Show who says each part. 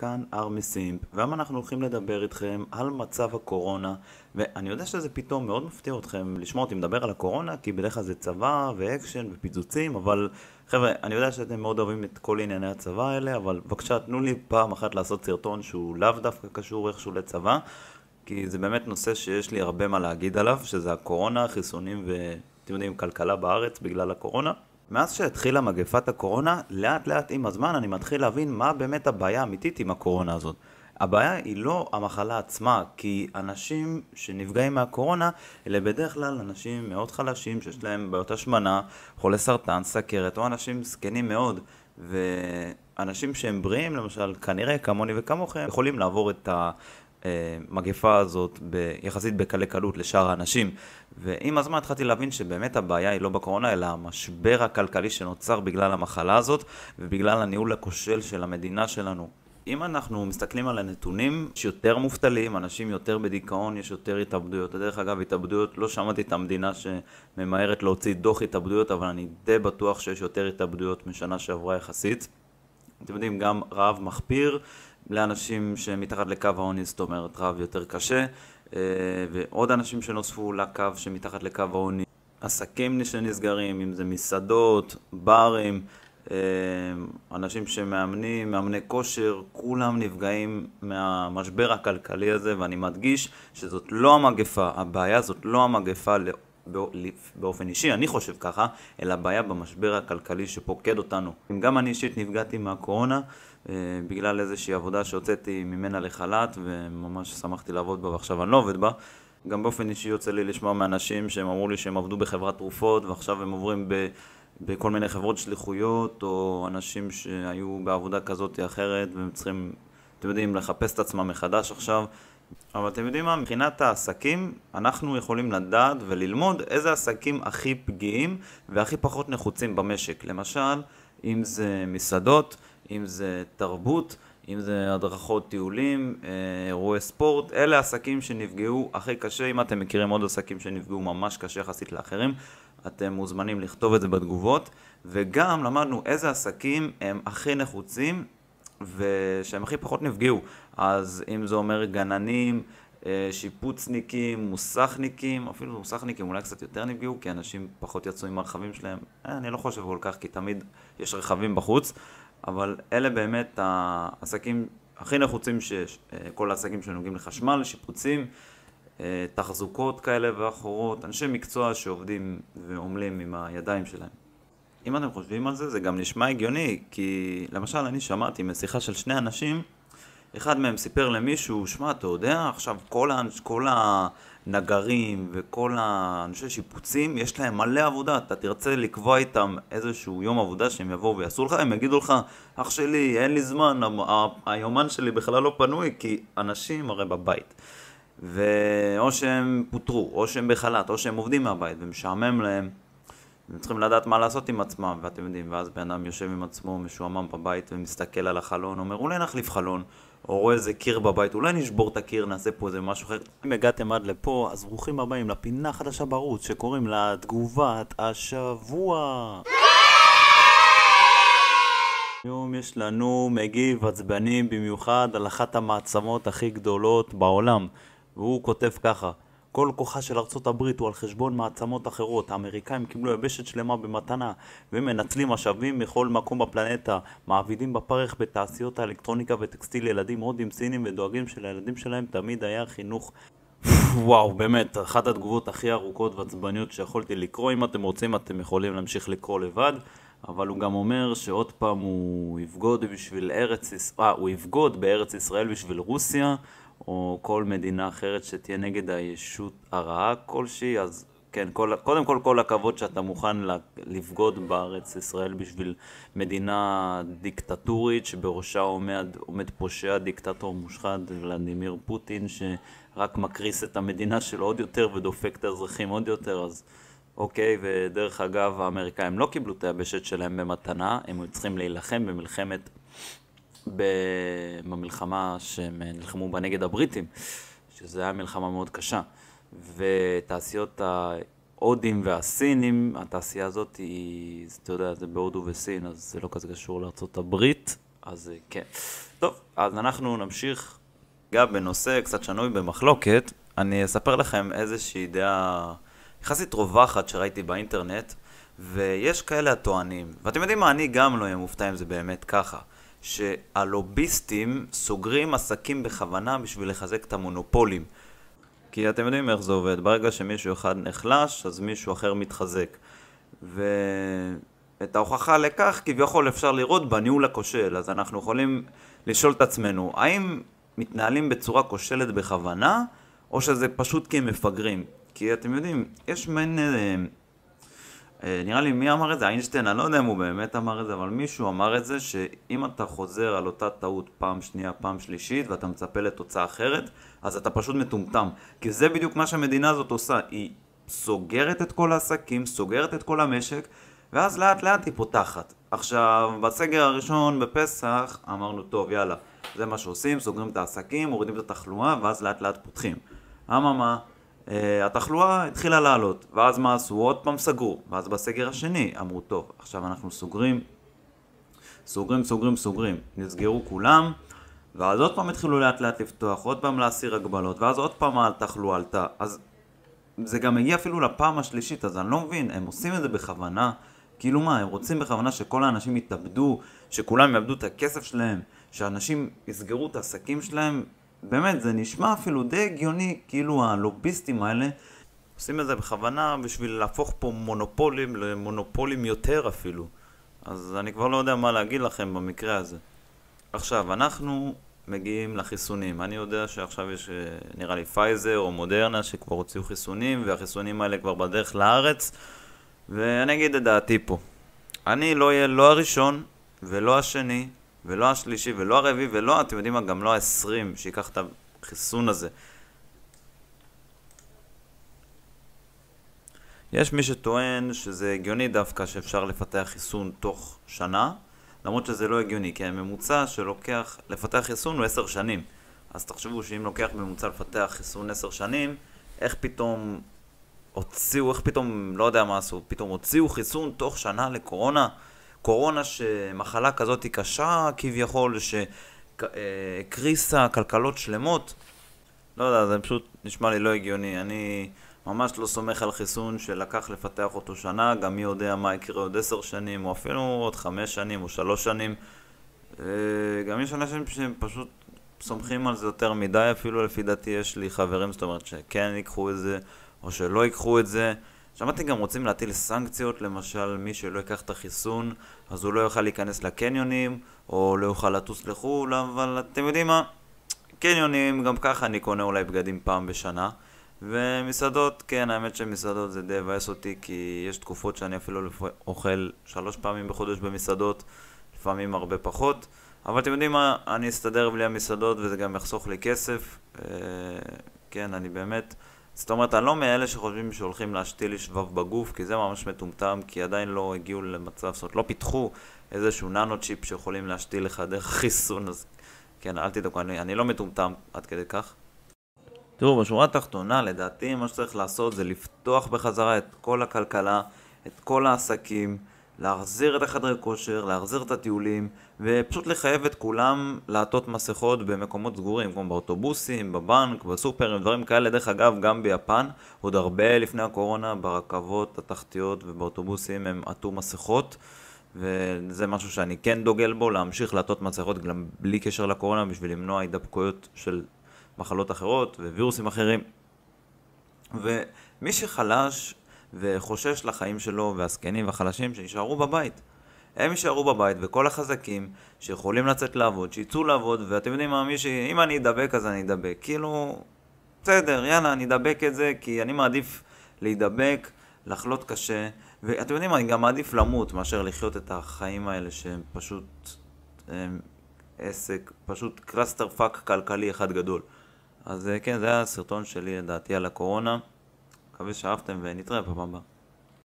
Speaker 1: כאן ארמי סימפ, והיום אנחנו הולכים לדבר איתכם על מצב הקורונה ואני יודע שזה פתאום מאוד מפתיע אתכם לשמוע אותי מדבר על הקורונה כי בדרך כלל זה צבא ואקשן ופיצוצים אבל חבר'ה, אני יודע שאתם מאוד אוהבים את כל ענייני הצבא האלה אבל בבקשה תנו לי פעם אחת לעשות סרטון שהוא לאו דווקא קשור איכשהו לצבא כי זה באמת נושא שיש לי הרבה מה להגיד עליו שזה הקורונה, חיסונים ואתם יודעים כלכלה בארץ בגלל הקורונה מאז שהתחילה מגפת הקורונה, לאט לאט עם הזמן אני מתחיל להבין מה באמת הבעיה האמיתית עם הקורונה הזאת. הבעיה היא לא המחלה עצמה, כי אנשים שנפגעים מהקורונה, אלה בדרך כלל אנשים מאוד חלשים שיש להם בעיות השמנה, חולי סרטן, סכרת, או אנשים זקנים מאוד, ואנשים שהם בריאים, למשל, כנראה כמוני וכמוכם, יכולים לעבור את ה... המגפה הזאת ב, יחסית בקלי קלות לשאר האנשים. ועם הזמן התחלתי להבין שבאמת הבעיה היא לא בקורונה, אלא המשבר הכלכלי שנוצר בגלל המחלה הזאת ובגלל הניהול הכושל של המדינה שלנו. אם אנחנו מסתכלים על הנתונים, יש יותר מובטלים, אנשים יותר בדיכאון, יש יותר התאבדויות. דרך אגב, התאבדויות, לא שמעתי את המדינה שממהרת להוציא דוח התאבדויות, אבל אני די בטוח שיש יותר התאבדויות משנה שעברה יחסית. אתם יודעים, גם רעב מחפיר, לאנשים שמתחת לקו העוני, זאת אומרת רב יותר קשה, אה, ועוד אנשים שנוספו לקו שמתחת לקו העוני, עסקים שנסגרים, אם זה מסעדות, ברים, אה, אנשים שמאמנים, מאמני כושר, כולם נפגעים מהמשבר הכלכלי הזה, ואני מדגיש שזאת לא המגפה, הבעיה זאת לא המגפה לא-, באופן אישי, אני חושב ככה, אלא הבעיה במשבר הכלכלי שפוקד אותנו. אם גם אני אישית נפגעתי מהקורונה, אה, בגלל איזושהי עבודה שהוצאתי ממנה לחל"ת, וממש שמחתי לעבוד בה ועכשיו אני לא עובד בה. גם באופן אישי יוצא לי לשמוע מאנשים שהם אמרו לי שהם עבדו בחברת תרופות ועכשיו הם עוברים ב... בכל מיני חברות שליחויות, או אנשים שהיו בעבודה כזאת או אחרת, והם צריכים, אתם יודעים, לחפש את עצמם מחדש עכשיו. אבל אתם יודעים מה, מבחינת העסקים, אנחנו יכולים לדעת וללמוד איזה עסקים הכי פגיעים והכי פחות נחוצים במשק. למשל, אם זה מסעדות, אם זה תרבות, אם זה הדרכות טיולים, אה, אירועי ספורט, אלה עסקים שנפגעו הכי קשה, אם אתם מכירים עוד עסקים שנפגעו ממש קשה יחסית לאחרים, אתם מוזמנים לכתוב את זה בתגובות, וגם למדנו איזה עסקים הם הכי נחוצים ושהם הכי פחות נפגעו, אז אם זה אומר גננים, אה, שיפוצניקים, מוסכניקים, אפילו מוסכניקים אולי קצת יותר נפגעו, כי אנשים פחות יצאו עם הרכבים שלהם. אה, אני לא חושב כל כך, כי תמיד יש רכבים בחוץ, אבל אלה באמת העסקים הכי נחוצים שיש. אה, כל העסקים שנוגעים לחשמל, שיפוצים, אה, תחזוקות כאלה ואחרות, אנשי מקצוע שעובדים ועמלים עם הידיים שלהם. אם אתם חושבים על זה, זה גם נשמע הגיוני, כי למשל אני שמעתי משיחה של שני אנשים אחד מהם סיפר למישהו, שמע, אתה יודע, עכשיו כל, האנש, כל הנגרים וכל האנשי שיפוצים, יש להם מלא עבודה, אתה תרצה לקבוע איתם איזשהו יום עבודה שהם יבואו ויעשו לך, הם יגידו לך, אח שלי, אין לי זמן, היומן שלי בכלל לא פנוי, כי אנשים הרי בבית. ואו שהם פוטרו, או שהם בחל"ת, או שהם עובדים מהבית ומשעמם להם. הם צריכים לדעת מה לעשות עם עצמם, ואתם יודעים, ואז בן אדם יושב עם עצמו משועמם בבית ומסתכל על החלון, אומר, אולי נחליף חלון. או רואה איזה קיר בבית, אולי נשבור את הקיר, נעשה פה איזה משהו אחר. אם הגעתם עד לפה, אז ברוכים הבאים לפינה החדשה בערוץ, שקוראים לה תגובת השבוע. היום יש לנו מגיב עצבני במיוחד על אחת המעצמות הכי גדולות בעולם, והוא כותב ככה: כל כוחה של ארצות הברית הוא על חשבון מעצמות אחרות. האמריקאים קיבלו יבשת שלמה במתנה, והם מנצלים משאבים מכל מקום בפלנטה, מעבידים בפרך בתעשיות האלקטרוניקה וטקסטיל ילדים הודים סינים ודואגים שלילדים שלהם תמיד היה חינוך. וואו, באמת, אחת התגובות הכי ארוכות ועצבניות שיכולתי לקרוא. אם אתם רוצים, אתם יכולים להמשיך לקרוא לבד. אבל הוא גם אומר שעוד פעם הוא יבגוד בשביל ארץ, אה, הוא יבגוד בארץ ישראל בשביל רוסיה, או כל מדינה אחרת שתהיה נגד הישות הרעה כלשהי, אז כן, כל, קודם כל כל הכבוד שאתה מוכן לבגוד בארץ ישראל בשביל מדינה דיקטטורית שבראשה עומד, עומד פושע דיקטטור מושחת ולדימיר פוטין שרק מקריס את המדינה שלו עוד יותר ודופק את האזרחים עוד יותר, אז אוקיי, ודרך אגב, האמריקאים לא קיבלו את היבשת שלהם במתנה, הם היו צריכים להילחם במלחמת, במלחמה שהם נלחמו בה נגד הבריטים, שזו הייתה מלחמה מאוד קשה. ותעשיות ההודים והסינים, התעשייה הזאת היא, אתה יודע, זה בהודו וסין, אז זה לא כזה קשור לארצות הברית, אז כן. טוב, אז אנחנו נמשיך גם בנושא קצת שנוי במחלוקת. אני אספר לכם איזושהי דעה... יחסית רווחת שראיתי באינטרנט, ויש כאלה הטוענים, ואתם יודעים מה, אני גם לא אהיה מופתע אם זה באמת ככה, שהלוביסטים סוגרים עסקים בכוונה בשביל לחזק את המונופולים. כי אתם יודעים איך זה עובד, ברגע שמישהו אחד נחלש, אז מישהו אחר מתחזק. ואת ההוכחה לכך כביכול אפשר לראות בניהול הכושל, אז אנחנו יכולים לשאול את עצמנו, האם מתנהלים בצורה כושלת בכוונה, או שזה פשוט כי הם מפגרים? כי אתם יודעים, יש מעין... אה, אה, נראה לי מי אמר את זה? איינשטיין, אני לא יודע אם הוא באמת אמר את זה, אבל מישהו אמר את זה שאם אתה חוזר על אותה טעות פעם שנייה, פעם שלישית, ואתה מצפה לתוצאה אחרת, אז אתה פשוט מטומטם. כי זה בדיוק מה שהמדינה הזאת עושה, היא סוגרת את כל העסקים, סוגרת את כל המשק, ואז לאט לאט היא פותחת. עכשיו, בסגר הראשון בפסח אמרנו, טוב, יאללה, זה מה שעושים, סוגרים את העסקים, מורידים את התחלואה, ואז לאט לאט פותחים. אממה, אה, התחלואה התחילה לעלות, ואז מה עשו? עוד פעם סגרו, ואז בסגר השני אמרו, טוב, עכשיו אנחנו סוגרים, סוגרים, סוגרים, סוגרים, נסגרו כולם, ואז עוד פעם התחילו לאט לאט לפתוח, עוד פעם להסיר הגבלות, ואז עוד פעם התחלואה עלתה, אז זה גם הגיע אפילו לפעם השלישית, אז אני לא מבין, הם עושים את זה בכוונה, כאילו מה, הם רוצים בכוונה שכל האנשים יתאבדו, שכולם יאבדו את הכסף שלהם, שאנשים יסגרו את העסקים שלהם באמת, זה נשמע אפילו די הגיוני, כאילו הלוביסטים האלה עושים את זה בכוונה בשביל להפוך פה מונופולים למונופולים יותר אפילו. אז אני כבר לא יודע מה להגיד לכם במקרה הזה. עכשיו, אנחנו מגיעים לחיסונים. אני יודע שעכשיו יש, אה, נראה לי, פייזר או מודרנה שכבר הוציאו חיסונים, והחיסונים האלה כבר בדרך לארץ, ואני אגיד את דעתי פה. אני לא אהיה לא הראשון ולא השני ולא השלישי, ולא הרביעי, ולא, אתם יודעים מה, גם לא העשרים, שייקח את החיסון הזה. יש מי שטוען שזה הגיוני דווקא שאפשר לפתח חיסון תוך שנה, למרות שזה לא הגיוני, כי הממוצע שלוקח לפתח חיסון הוא עשר שנים. אז תחשבו שאם לוקח ממוצע לפתח חיסון עשר שנים, איך פתאום הוציאו, איך פתאום, לא יודע מה עשו, פתאום הוציאו חיסון תוך שנה לקורונה? קורונה, שמחלה כזאת היא קשה כביכול, שהקריסה אה, כלכלות שלמות. לא יודע, זה פשוט נשמע לי לא הגיוני. אני ממש לא סומך על חיסון שלקח לפתח אותו שנה, גם מי יודע מה יקרה עוד עשר שנים, או אפילו עוד חמש שנים, או שלוש שנים. אה, גם יש אנשים שהם פשוט סומכים על זה יותר מדי, אפילו לפי דעתי יש לי חברים, זאת אומרת שכן ייקחו את זה, או שלא ייקחו את זה. שמעתי גם רוצים להטיל סנקציות, למשל מי שלא ייקח את החיסון אז הוא לא יוכל להיכנס לקניונים, או לא יוכל לטוס לחו"ל, אבל אתם יודעים מה? קניונים, גם ככה אני קונה אולי בגדים פעם בשנה. ומסעדות, כן, האמת שמסעדות זה די מבאס אותי, כי יש תקופות שאני אפילו לא אוכל שלוש פעמים בחודש במסעדות, לפעמים הרבה פחות. אבל אתם יודעים מה, אני אסתדר בלי המסעדות וזה גם יחסוך לי כסף. אה, כן, אני באמת... זאת אומרת, אני לא מאלה שחושבים שהולכים להשתיל לי שבב בגוף, כי זה ממש מטומטם, כי עדיין לא הגיעו למצב, זאת אומרת, לא פיתחו איזשהו ננו צ'יפ שיכולים להשתיל לך דרך חיסון, אז כן, אל תדאגו, אני, אני לא מטומטם עד כדי כך. תראו, בשורה התחתונה, לדעתי, מה שצריך לעשות זה לפתוח בחזרה את כל הכלכלה, את כל העסקים. להחזיר את החדרי כושר, להחזיר את הטיולים, ופשוט לחייב את כולם לעטות מסכות במקומות סגורים, כמו באוטובוסים, בבנק, בסופרים, דברים כאלה. דרך אגב, גם ביפן, עוד הרבה לפני הקורונה, ברכבות התחתיות ובאוטובוסים הם עטו מסכות. וזה משהו שאני כן דוגל בו, להמשיך לעטות מסכות גם בלי קשר לקורונה, בשביל למנוע הידבקויות של מחלות אחרות ווירוסים אחרים. ומי שחלש וחושש לחיים שלו והזקנים והחלשים שיישארו בבית. הם יישארו בבית וכל החזקים שיכולים לצאת לעבוד, שיצאו לעבוד ואתם יודעים מה, מישהי, אם אני אדבק אז אני אדבק. כאילו, בסדר, יאללה, אני אדבק את זה כי אני מעדיף להידבק, לחלות קשה ואתם יודעים מה, אני גם מעדיף למות מאשר לחיות את החיים האלה שהם פשוט הם עסק, פשוט קלאסטר פאק כלכלי אחד גדול. אז אה, כן, זה היה הסרטון שלי לדעתי על הקורונה. מקווה שאהבתם ונתראה בפעם הבאה.